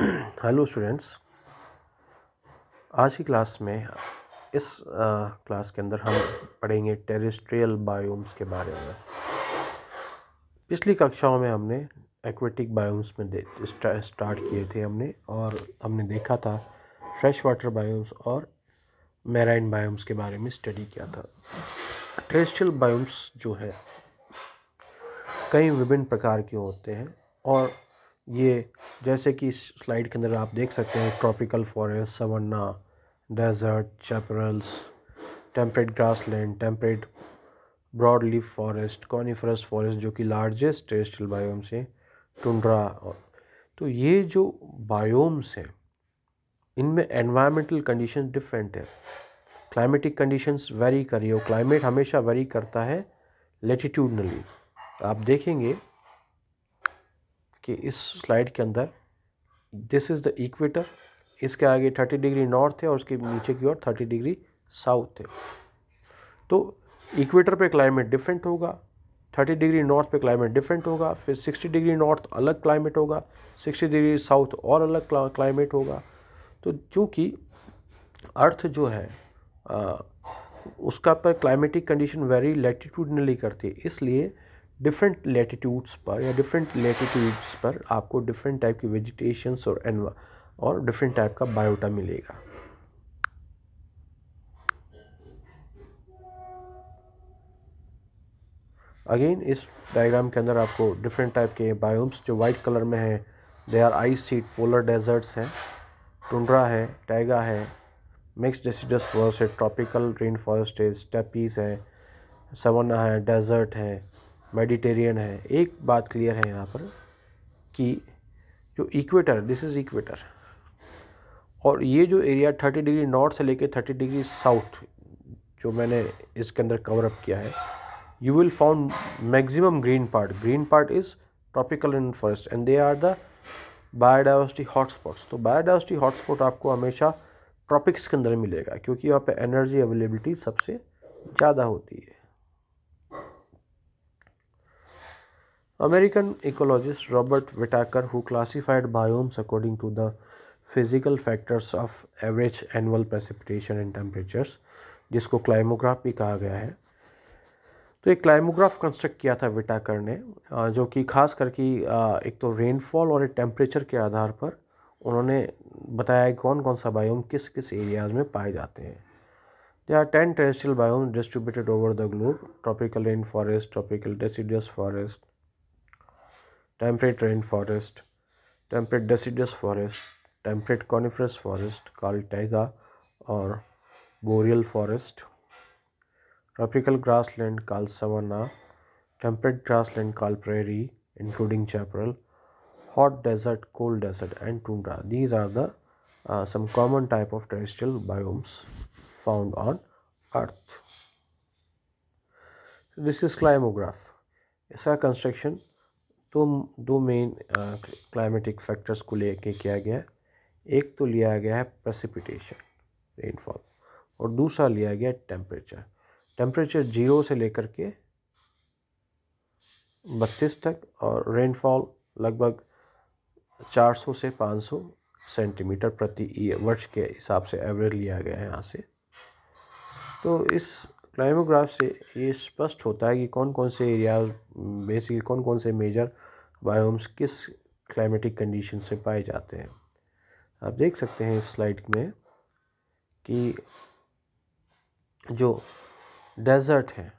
Hello students आज की class में इस क्लास के अंदर हम पढ़ेंगे टेरेस्ट्रियल बायोम्स के बारे में पिछली कक्षाओं में हमने एक्वेटिक बायोम्स में स्टार्ट किए थे हमने और हमने देखा था फ्रेश वाटर बायोम्स और मैराइन बायोम्स के बारे में स्टडी किया था टेरेस्ट्रियल बायोम्स जो है कई विभिन्न प्रकार के होते हैं और ये जैसे कि इस स्लाइड के अंदर आप देख सकते हैं tropical forest savanna desert chaparrals temperate grassland temperate broad leaf forest coniferous forest जो कि लार्जेस्ट टेरेस्ट्रियल बायोम्स हैं टुंड्रा तो ये जो बायोम्स हैं इनमें एनवायरमेंटल कंडीशन डिफरेंट है क्लाइमेटिक कंडीशंस वेरी करिए क्लाइमेट हमेशा वेरी करता है लेटिट्यूडनली आप देखेंगे कि इस स्लाइड के अंदर दिस इज़ द इक्वेटर इसके आगे थर्टी डिग्री नॉर्थ है और उसके नीचे की ओर थर्टी डिग्री साउथ है तो इक्वेटर पे क्लाइमेट डिफरेंट होगा थर्टी डिग्री नॉर्थ पे क्लाइमेट डिफरेंट होगा फिर सिक्सटी डिग्री नॉर्थ अलग क्लाइमेट होगा सिक्सटी डिग्री साउथ और अलग क्लाइमेट होगा तो चूँकि अर्थ जो है आ, उसका पर क्लाइमेटिक कंडीशन वेरी लैटिट्यूडनली करती है इसलिए डिफरेंट लेटीट्यूड्स पर या डिफरेंट लेटीट्यूड्स पर आपको डिफरेंट टाइप की वेजिटेशंस और एनवा और डिफरेंट टाइप का बायोटा मिलेगा अगेन इस डायग्राम के अंदर आपको डिफरेंट टाइप के बायोम्स जो वाइट कलर में हैं they are ice sheet polar deserts हैं टुंड्रा है टाइगा है मिक्स डेसीडस फॉरेस्ट है ट्रॉपिकल रेन फॉरेस्ट है स्टेपीज है सवना है डेजर्ट है मेडिटेरियन है एक बात क्लियर है यहाँ पर कि जो इक्वेटर दिस इज़ इक्वेटर और ये जो एरिया थर्टी डिग्री नॉर्थ से लेके थर्टी डिग्री साउथ जो मैंने इसके अंदर कवरअप किया है you will found maximum green part green part is tropical in forest and they are the biodiversity hotspots तो बायोडाइवर्सिटी हॉटस्पॉट आपको हमेशा ट्रॉपिक्स के अंदर मिलेगा क्योंकि वहाँ पे एनर्जी अवेलेबिलिटी सबसे ज़्यादा होती है American ecologist Robert Whittaker who classified biomes according to the physical factors of average annual precipitation and temperatures जिसको क्लाइमोग्राफ भी कहा गया है तो एक क्लाइमोग्राफ कंस्ट्रक्ट किया था विटाकर ने जो कि खास करके एक तो रेनफॉल और एक टेम्परेचर के आधार पर उन्होंने बताया है कौन कौन सा बायोम किस किस एरियाज में पाए जाते हैं they are ten terrestrial biome distributed over the globe tropical rain forest tropical deciduous forest temperate rainforest, temperate deciduous forest, temperate coniferous forest called taiga or boreal forest, tropical grassland called savanna, temperate grassland called prairie including chaparral, hot desert, cold desert and tundra. These are the uh, some common type of terrestrial biomes found on earth. So this is climograph. It's a construction तो दो main climatic factors को लेके किया गया है एक तो लिया गया है प्रसिपिटेशन रेनफॉल और दूसरा लिया गया टेम्परेचर टेम्परेचर जीरो से लेकर के बत्तीस तक और रेनफॉल लगभग 400 से 500 सेंटीमीटर प्रति e, वर्ष के हिसाब से एवरेज लिया गया है यहाँ से तो इस क्लाइमोग्राफ से ये स्पष्ट होता है कि कौन कौन से एरिया बेसिकली कौन कौन से मेजर बायोम्स किस क्लाइमेटिक कंडीशन से पाए जाते हैं आप देख सकते हैं इस स्लाइड में कि जो डेजर्ट है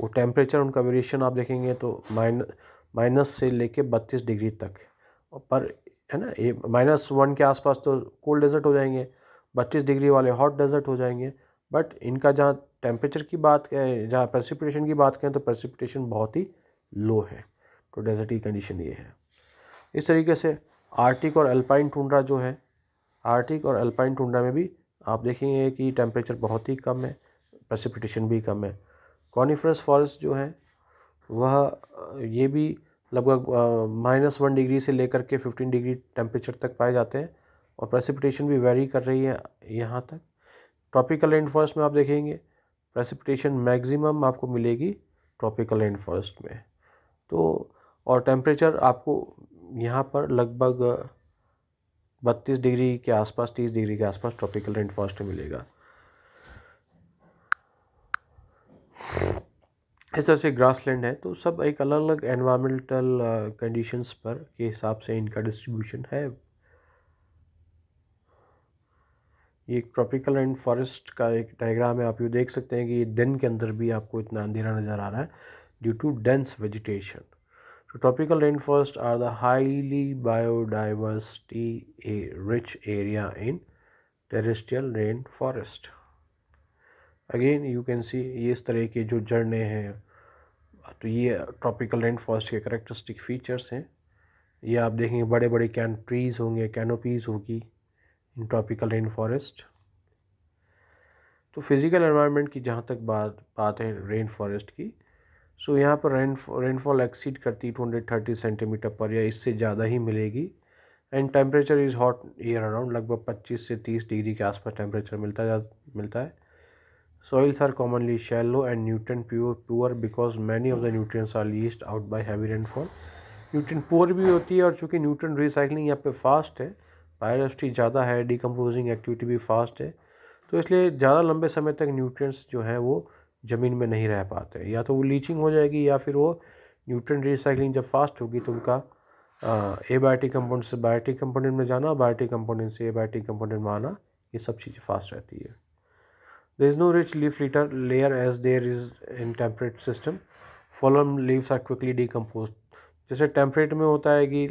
वो टेम्परेचर उनका वेरिएशन आप देखेंगे तो माइन माइनस से लेके बत्तीस डिग्री तक पर है ना ये माइनस वन के आसपास तो कोल्ड डेजर्ट हो जाएंगे बत्तीस डिग्री वाले हॉट डेजर्ट हो जाएंगे बट इनका जहाँ टेम्परेचर की बात जहाँ प्रेसिपिटेशन की बात करें तो प्रेसिपिटेशन बहुत ही लो है तो डेजर्ट की कंडीशन ये है इस तरीके से आर्टिक और अल्पाइन टुंड्रा जो है आर्टिक और अल्पाइन टुंड्रा में भी आप देखेंगे कि टेम्परेचर बहुत ही कम है प्रेसिपिटेशन भी कम है कॉनीफ्रस फॉरेस्ट जो है वह ये भी लगभग माइनस वन डिग्री से लेकर के फिफ्टीन डिग्री टेम्परेचर तक पाए जाते हैं और प्रेसिपिटेशन भी वेरी कर रही है यहाँ तक ट्रॉपिकल एंड फॉरेस्ट में आप देखेंगे प्रेसिपिटेशन मैक्सिमम आपको मिलेगी ट्रॉपिकल एंड फॉरेस्ट में तो और टेम्परेचर आपको यहाँ पर लगभग बत्तीस डिग्री के आसपास तीस डिग्री के आसपास ट्रॉपिकल रेन फॉरेस्ट मिलेगा इस तरह से ग्रासलैंड है तो सब एक अलग अलग एनवायरमेंटल कंडीशंस पर के हिसाब से इनका डिस्ट्रीब्यूशन है ये ट्रॉपिकल एंड फॉरेस्ट का एक डायग्राम है आप ये देख सकते हैं कि दिन के अंदर भी आपको इतना अंधेरा नज़र आ रहा है due to dense vegetation So tropical rainforests are the highly biodiversity rich area in terrestrial rainforest. Again you can see ये इस तरह के जो झरने हैं तो ये ट्रॉपिकल रेन फॉरेस्ट के करेक्टरिस्टिक फीचर्स हैं ये आप देखेंगे बड़े बड़े कैन ट्रीज़ होंगे कैनोपीज़ होगी इन ट्रॉपिकल रेन फॉरेस्ट तो फिज़िकल एनवायरनमेंट की जहाँ तक बात बात है रेन फॉरेस्ट की सो so, यहाँ पर रेन रेनफॉल एक्सीड करती टू हंड्रेड थर्टी सेंटीमीटर पर या इससे ज़्यादा ही मिलेगी and temperature is hot year around लगभग पच्चीस से तीस डिग्री के आसपास टेम्परेचर मिलता जा मिलता है soils are commonly shallow and nutrient poor pure because many of the nutrients are leached out by heavy rainfall nutrient poor भी होती है और चूँकि न्यूट्रन रिसाइकलिंग यहाँ पे फास्ट है बायोडाइवर्सिटी ज़्यादा है डिकम्पोजिंग एक्टिविटी भी फास्ट है तो इसलिए ज़्यादा लंबे समय तक न्यूट्रिएंट्स जो हैं वो ज़मीन में नहीं रह पाते या तो वो लीचिंग हो जाएगी या फिर वो न्यूट्रन रिसाइकलिंग जब फास्ट होगी तो उनका ए बायोटिक कंपोनेंट से बायोटिक कंपोनेंट में जाना बायोटिक कंपोनेंट से ए बायोटिक कंपोनेंट में आना ये सब चीज़ें फास्ट रहती है there is no rich leaf litter layer as there is in temperate system fallen leaves are quickly decompose जैसे टेम्परेट में होता है कि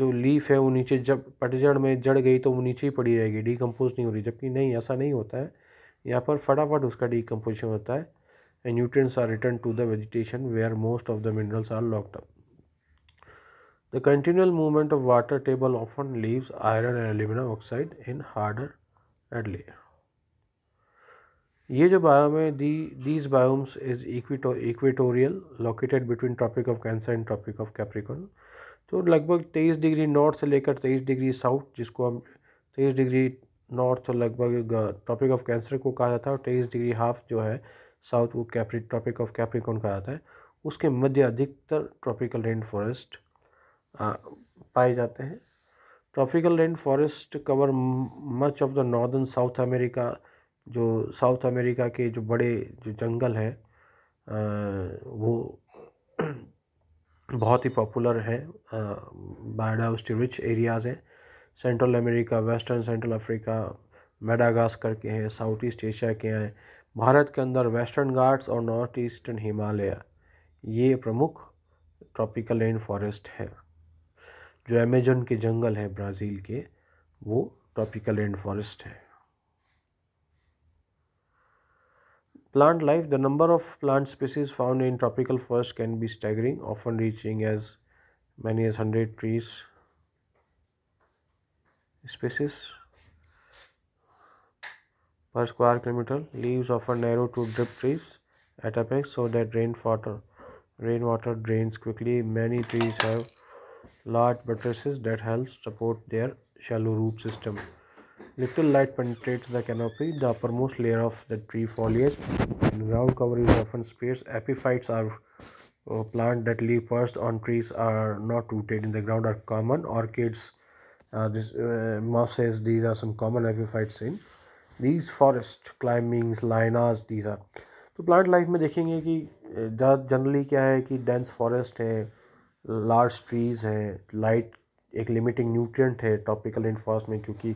जो लीफ है वो नीचे जब पटजड़ में जड़ गई तो वो नीचे ही पड़ी रहेगी डिकम्पोज नहीं हो रही जबकि नहीं ऐसा नहीं होता है यहाँ पर फटाफट उसका डिकम्पोजिशन होता है and nutrients are return to the vegetation they are most of the minerals are locked up continual movement of water table table often leaves iron and aluminum oxide in harder lead ये जो biome है the these biomes is equatorial located between tropic of cancer and tropic of capricorn तो लगभग तेईस degree north से लेकर तेईस degree south जिसको हम तेईस डिग्री नॉर्थ लगभग ट्रॉपिक ऑफ कैंसर को कहा जाता है और तेईस डिग्री हाफ जो है साउथ को कैप्री ट्रॉपिक ऑफ कैप्रिकॉन कहा जाता है उसके मध्य अधिकतर ट्रॉपिकल रेन फॉरेस्ट पाए जाते हैं tropical rain forest cover much of the northern south America जो साउथ अमेरिका के जो बड़े जो जंगल हैं वो बहुत ही पॉपुलर है बायोडावस्टी रिच एरियाज़ हैं central America western central Africa Madagascar के हैं साउथ ईस्ट एशिया के हैं भारत के अंदर वेस्टर्न घाट्स और नॉर्थ ईस्टर्न हिमालय ये प्रमुख ट्रॉपिकल रेन फॉरेस्ट है जो अमेजन के जंगल है ब्राज़ील के वो ट्रॉपिकल रेन फॉरेस्ट है plant life the number of plant species found in tropical forest can be staggering often reaching as many as hundred trees Species per square kilometer. Leaves offer narrow to drip trees at apex so that rainwater rainwater drains quickly. Many trees have large buttresses that help support their shallow root system. Little light penetrates the canopy, the uppermost layer of the tree foliage, and ground cover is often sparse. Epiphytes are uh, plants that live first on trees are not rooted in the ground are common. Orchids Uh, this uh, Moss says these are some common epiphytes in these forest climbings lianas these are तो plant life में देखेंगे कि uh, generally क्या है कि dense forest है large trees हैं light एक लिमिटिंग न्यूट्रिएंट है टॉपिकल फॉरेस्ट में क्योंकि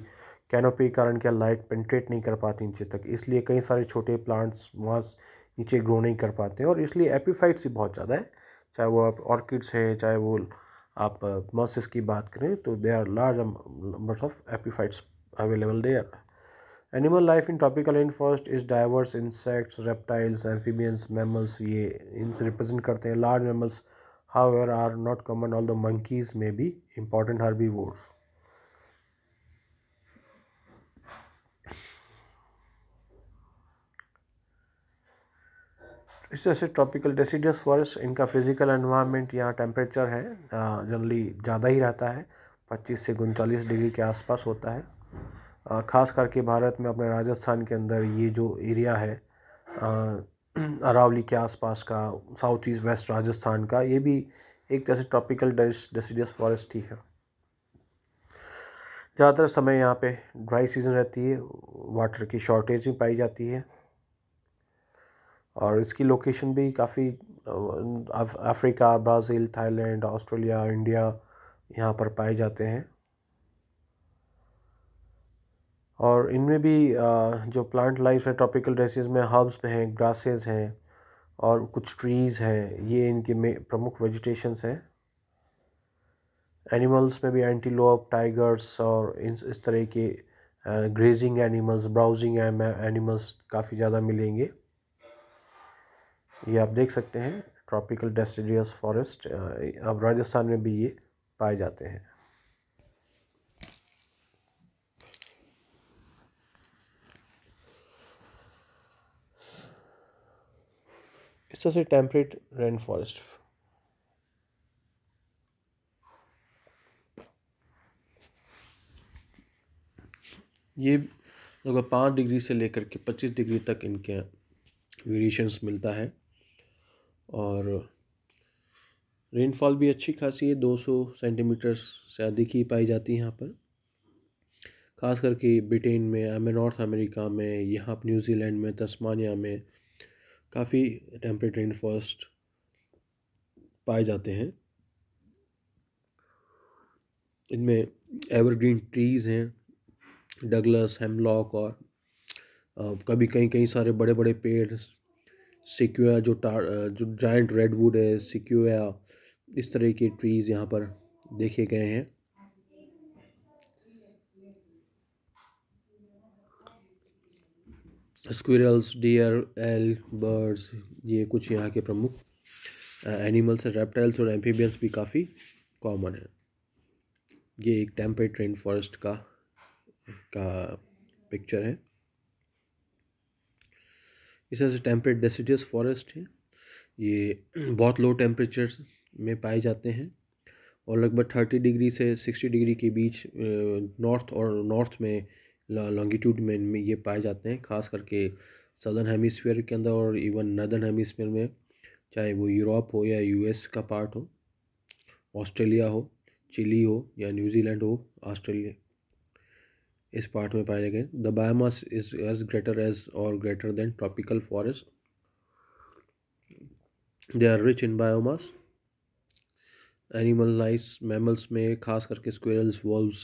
कैनोपी के कारण क्या लाइट पेंट्रेट नहीं कर पाती नीचे तक इसलिए कई सारे छोटे प्लांट्स वहाँ नीचे ग्रो नहीं कर पाते हैं और इसलिए एपीफाइट्स भी बहुत ज़्यादा है चाहे वो आप ऑर्किड्स हैं चाहे वो आप मॉसिस की बात करें तो they are large numbers of epiphytes available there animal life in tropical rain forest is diverse insects reptiles amphibians mammals ये इनसे रिप्रेजेंट करते हैं large mammals however are not common all the monkeys may be important herbivores इस तरह से tropical deciduous forest इनका physical environment यहाँ temperature है जनरली ज़्यादा ही रहता है 25 से उनचालीस डिग्री के आसपास होता है ख़ास करके भारत में अपने राजस्थान के अंदर ये जो एरिया है अरावली के आसपास का साउथ ईस्ट वेस्ट राजस्थान का ये भी एक तरह से ट्रॉपिकल डेसीडियस फॉरेस्ट ही है ज़्यादातर समय यहाँ पे ड्राई सीज़न रहती है वाटर की शॉर्टेज भी पाई जाती है और इसकी लोकेशन भी काफ़ी Africa Brazil Thailand Australia India यहाँ पर पाए जाते हैं और इनमें भी जो प्लांट लाइफ है ट्रॉपिकल ड्रेसिस में हर्ब्स हैं ग्रासेस हैं और कुछ ट्रीज़ हैं ये इनके प्रमुख वेजिटेशंस हैं एनिमल्स में भी एंटीलोप टाइगर्स और इन इस तरह के ग्रेजिंग एनिमल्स ब्राउजिंग एनिमल्स काफ़ी ज़्यादा मिलेंगे ये आप देख सकते हैं ट्रॉपिकल डेस्टिडियस फॉरेस्ट अब राजस्थान में भी ये पाए जाते हैं इस तरह से टेम्परेट रेन फॉरेस्ट ये लगभग पाँच डिग्री से लेकर के पच्चीस डिग्री तक इनके वेरिएशंस मिलता है और रेनफॉल भी अच्छी खासी है 200 सेंटीमीटर्स से अधिक ही पाई जाती है यहाँ पर ख़ास करके ब्रिटेन में नॉर्थ अमेरिका में यहाँ पर न्यूजीलैंड में तस्मानिया में काफ़ी टेम्परेट रेनफॉस्ट पाए जाते हैं इनमें एवरग्रीन ट्रीज़ हैं डगलस हेमलॉक और कभी कहीं कई सारे बड़े बड़े पेड़ सिक्योया जो जो जाइंट रेडवुड है सिक्योया इस तरह के ट्रीज़ यहाँ पर देखे गए हैं स्क्विरल्स डियर एल बर्ड्स ये कुछ यहाँ के प्रमुख एनिमल्स हैं रेप्टाइल्स और एम्फीबियंस भी काफ़ी कॉमन है ये एक टेम्परेट रेन फॉरेस्ट का का पिक्चर है तरह से टेम्परेट डेसीडियस फॉरेस्ट है ये बहुत लो टेम्परेचर में पाए जाते हैं और लगभग थर्टी डिग्री से सिक्सटी डिग्री के बीच नॉर्थ और नॉर्थ में लॉन्गिट्यूड में, में ये पाए जाते हैं खास करके सदर्न हेमिसफेयर के अंदर और इवन नदर्न हेमिसफेयर में चाहे वो यूरोप हो या यूएस का पार्ट हो ऑस्ट्रेलिया हो चिली हो या न्यूजीलैंड हो ऑस्ट्रेलिया इस पार्ट में पाए गए the biomass is as greater as और greater than tropical forest they are rich in biomass animal life mammals में खास करके squirrels wolves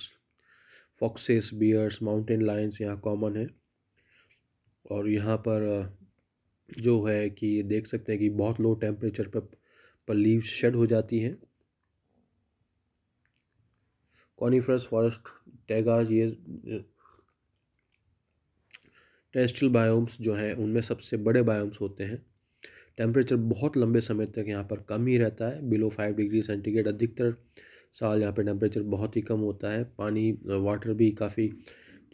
foxes bears mountain lions यहाँ कॉमन है और यहाँ पर uh, जो है कि देख सकते हैं कि बहुत लो टेम्परेचर पर पर लीव शेड हो जाती हैं कॉनीफ्रस फॉरेस्ट टैगा ये टेस्टल बायोम्स जो हैं उनमें सबसे बड़े बायोम्स होते हैं टेम्परेचर बहुत लंबे समय तक यहाँ पर कम ही रहता है बिलो फाइव डिग्री सेंटीग्रेड अधिकतर साल यहाँ पर टेम्परेचर बहुत ही कम होता है पानी वाटर भी काफ़ी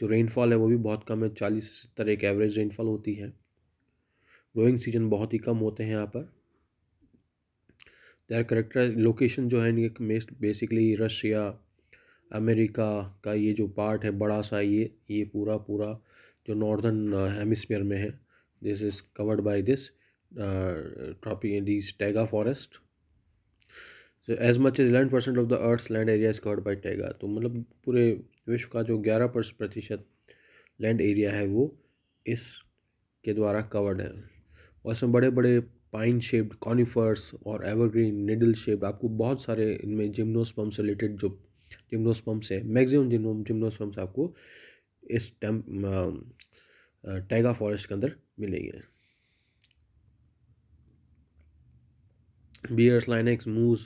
जो रेनफॉल है वो भी बहुत कम है चालीस से सत्तर एक एवरेज रेनफॉल होती है ग्रोइंग सीजन बहुत ही कम होते हैं यहाँ पर देर करेक्टर लोकेशन जो है बेसिकली रशिया अमेरिका का ये जो पार्ट है बड़ा सा ये ये पूरा पूरा जो नॉर्दर्न हेमिसफेयर में है this is covered by this tropic this taiga forest so as much as eleven percent of the earth land area is covered by taiga तो मतलब पूरे विश्व का जो ग्यारह प्रतिशत लैंड एरिया है वो इस के द्वारा कवर्ड है और इसमें बड़े बड़े पाइन शेप्ड कॉनिफर्स और एवरग्रीन निडल शेप्ड आपको बहुत सारे इनमें जिम्नोस्पम से रिलेटेड जो जिम्नोस्पम्स है मैक्सिमम जिम्नोस्पम्स आपको इस टैम टाइगा फॉरेस्ट के अंदर मिलेंगे bears lynx moose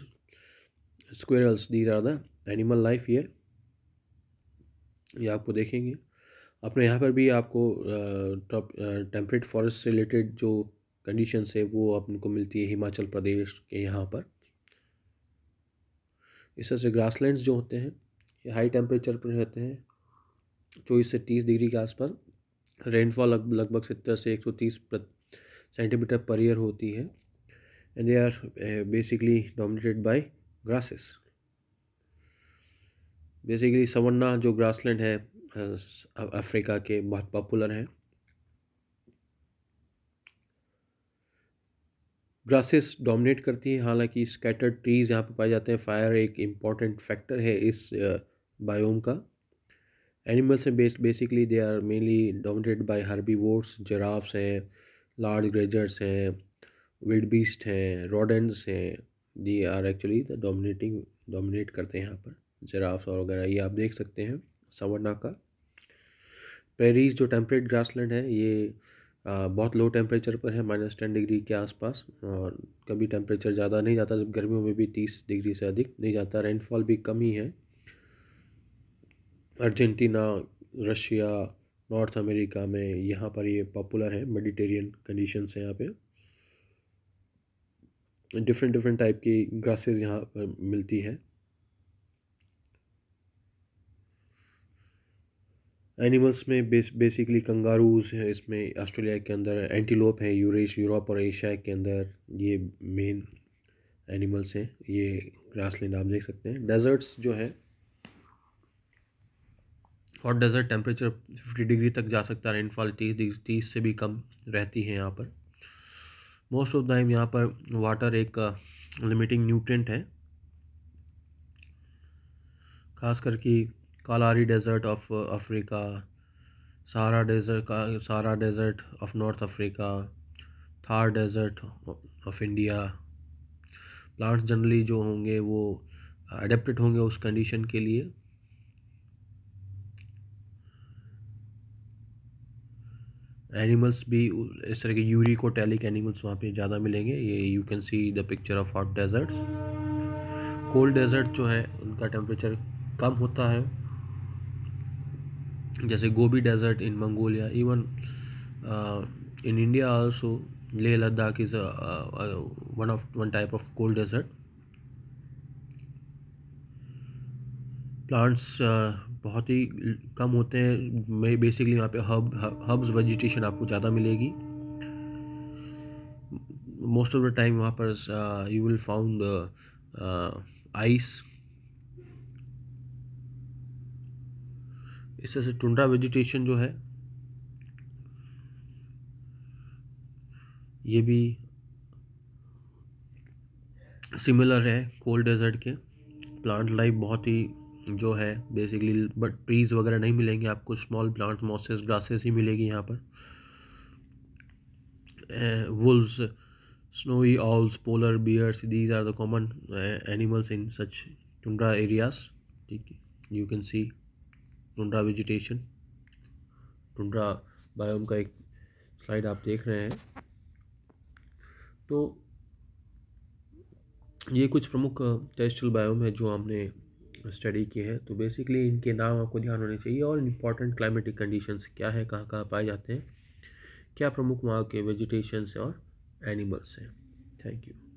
squirrels these are the animal life here. ये आपको देखेंगे अपने यहाँ पर भी आपको टेम्परेट फॉरेस्ट से रिलेटेड जो कंडीशन है वो अपने को मिलती है हिमाचल प्रदेश के यहाँ पर इस तरह से ग्रास जो होते हैं ये हाई टेम्परेचर पर रहते हैं चौबीस से तीस डिग्री के आसपास रेनफॉल लगभग सत्तर से एक सौ तीस सेंटीमीटर पर ईयर होती है and they are basically dominated by grasses basically savanna जो ग्रासलैंड है अफ्रीका eh, के बहुत पॉपुलर हैं ग्रासेस डोमिनेट करती हैं हालांकि स्कैटर्ड ट्रीज़ यहाँ पे पाए जाते हैं फायर एक इम्पॉर्टेंट फैक्टर है इस बायोम का एनिमल्स हैं base basically they are mainly dominated by herbivores giraffes हैं लार्ज ग्रेजर्स हैं विल्ड बीस्ट हैं रोडेंट्स हैं they are actually the dominating dominate करते हैं यहाँ पर जराफ्स और वगैरह ये आप देख सकते हैं सवरना का पेरीज जो टेम्परेट ग्रासलैंड है ये बहुत लो टेम्परेचर पर है माइनस टेन डिग्री के आसपास और कभी टेम्परेचर ज़्यादा नहीं जाता जब गर्मियों में भी तीस डिग्री से अधिक नहीं जाता रेनफॉल भी कम ही है अर्जेंटीना रशिया नॉर्थ अमेरिका में यहाँ पर ये पॉपुलर है मेडिटेरियन कंडीशन है यहाँ पे डिफरेंट डिफरेंट टाइप की ग्रासेस यहाँ पर मिलती हैं एनिमल्स में बेस बेसिकली कंगारूज हैं इसमें ऑस्ट्रेलिया के अंदर एंटीलोप है यूरेश यूरोप और एशिया के अंदर ये मेन एनिमल्स हैं ये ग्रासलैंड आप देख सकते हैं डेजर्ट्स जो है hot desert temperature fifty degree तक जा सकता है रेनफॉल तीस तीस से भी कम रहती है यहाँ पर मोस्ट ऑफ टाइम यहाँ पर वाटर एक लिमिटिंग uh, न्यूट्रेंट है खास करके Kalahari desert of Africa Sahara desert का Sahara desert of North Africa Thar desert of India plants generally जो होंगे वो अडेप्टेड होंगे उस कंडीशन के लिए एनिमल्स भी इस तरह के यूरिको टैलिक एनिमल्स वहाँ पे ज़्यादा मिलेंगे ये you can see the picture of hot deserts cold desert जो है उनका टेम्परेचर कम होता है जैसे Gobi desert in Mongolia even in India also Leh Ladakh is one of one type of cold desert plants बहुत ही कम होते हैं बेसिकली वहाँ पे हब हब्स वेजिटेशन आपको ज़्यादा मिलेगी मोस्ट ऑफ द टाइम वहाँ पर यू विल फाउंड आइस इस तरह से टुंड्रा वेजिटेशन जो है ये भी सिमिलर है कोल्ड डेजर्ट के प्लांट लाइफ बहुत ही जो है बेसिकली बट ट्रीज़ वगैरह नहीं मिलेंगे आपको स्मॉल प्लांट मॉसेस ग्रासेस ही मिलेगी यहाँ पर wolves snowy owls polar bears these are the common animals in such tundra areas ठीक है you can see tundra vegetation tundra biome का एक स्लाइड आप देख रहे हैं तो ये कुछ प्रमुख टेस्टल बायोम है जो हमने स्टडी किए हैं तो बेसिकली इनके नाम आपको ध्यान होने चाहिए और इम्पॉर्टेंट क्लाइमेटिक कंडीशंस क्या है कहाँ कहाँ पाए जाते हैं क्या प्रमुख वहाँ के वेजिटेशंस और एनिमल्स हैं थैंक यू